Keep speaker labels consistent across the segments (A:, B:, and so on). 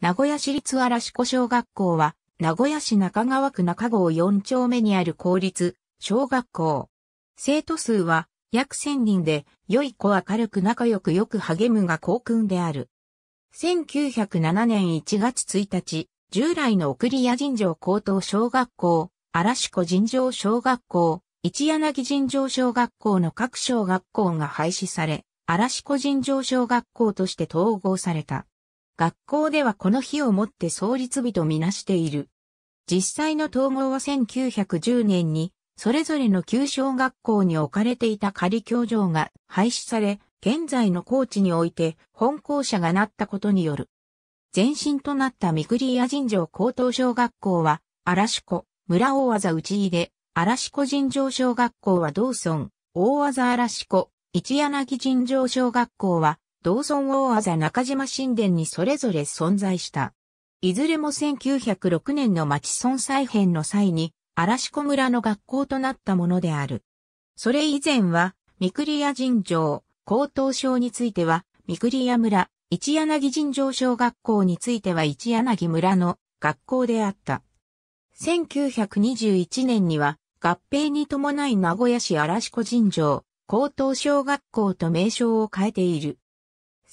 A: 名古屋市立嵐子小学校は、名古屋市中川区中郷4丁目にある公立小学校。生徒数は約1000人で、良い子は軽く仲良くよく励むが校訓である。1907年1月1日、従来の送り屋尋常高等小学校、嵐子尋常小学校、一柳尋常小学校の各小学校が廃止され、嵐子尋常小学校として統合された。学校ではこの日をもって創立日とみなしている。実際の統合は1910年に、それぞれの旧小学校に置かれていた仮教場が廃止され、現在の高知において本校舎がなったことによる。前身となった三栗屋神城高等小学校は、嵐子、村大技内井で、嵐子神城小学校は道村、大技嵐子、一柳神城小学校はドーソン・オ中島神殿にそれぞれ存在した。いずれも1906年の町村再編の際に、嵐子村の学校となったものである。それ以前は、三栗屋神城、高等省については、三栗屋村、一柳神城小学校については一柳村の学校であった。1921年には、合併に伴い名古屋市嵐子神城、高等小学校と名称を変えている。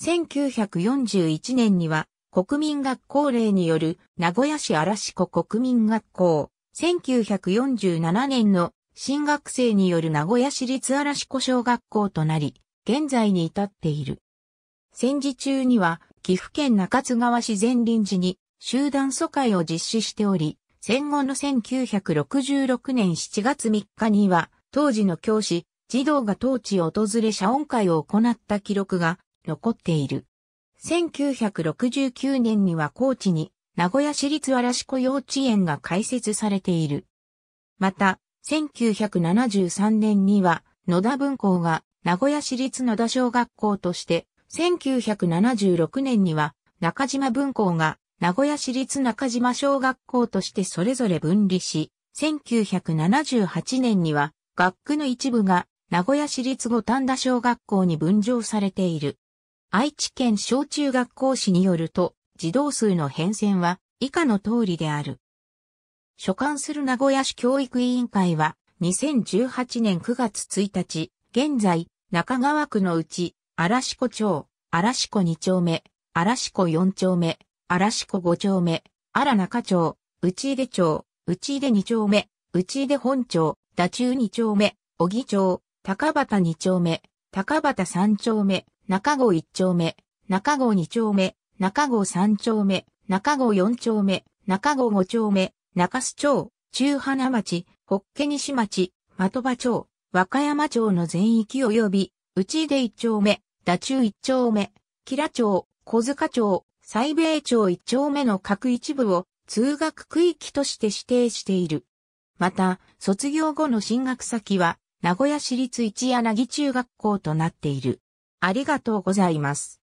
A: 1941年には国民学校令による名古屋市嵐子国民学校、1947年の新学生による名古屋市立嵐子小学校となり、現在に至っている。戦時中には岐阜県中津川市前臨時に集団疎開を実施しており、戦後の1966年7月3日には当時の教師、児童が当地を訪れ謝恩会を行った記録が残っている。1969年には高知に名古屋市立嵐子幼稚園が開設されている。また、1973年には野田文校が名古屋市立野田小学校として、1976年には中島文校が名古屋市立中島小学校としてそれぞれ分離し、1978年には学区の一部が名古屋市立五反田小学校に分譲されている。愛知県小中学校史によると、児童数の変遷は以下の通りである。所管する名古屋市教育委員会は、2018年9月1日、現在、中川区のうち、嵐子町、嵐子2丁目、嵐子4丁目、嵐子5丁目、荒中町、内出町、内出2丁目、内出本町、打中2丁目、小木町、高畑2丁目、高畑3丁目、中郷一丁目、中郷二丁目、中郷三丁目、中郷四丁目、中郷五丁目、中須町、中花町、ホッケ西町、的場町、和歌山町の全域及び、内出一丁目、打中一丁目、吉良町、小塚町、西米町一丁目の各一部を通学区域として指定している。また、卒業後の進学先は、名古屋市立一柳中学校となっている。ありがとうございます。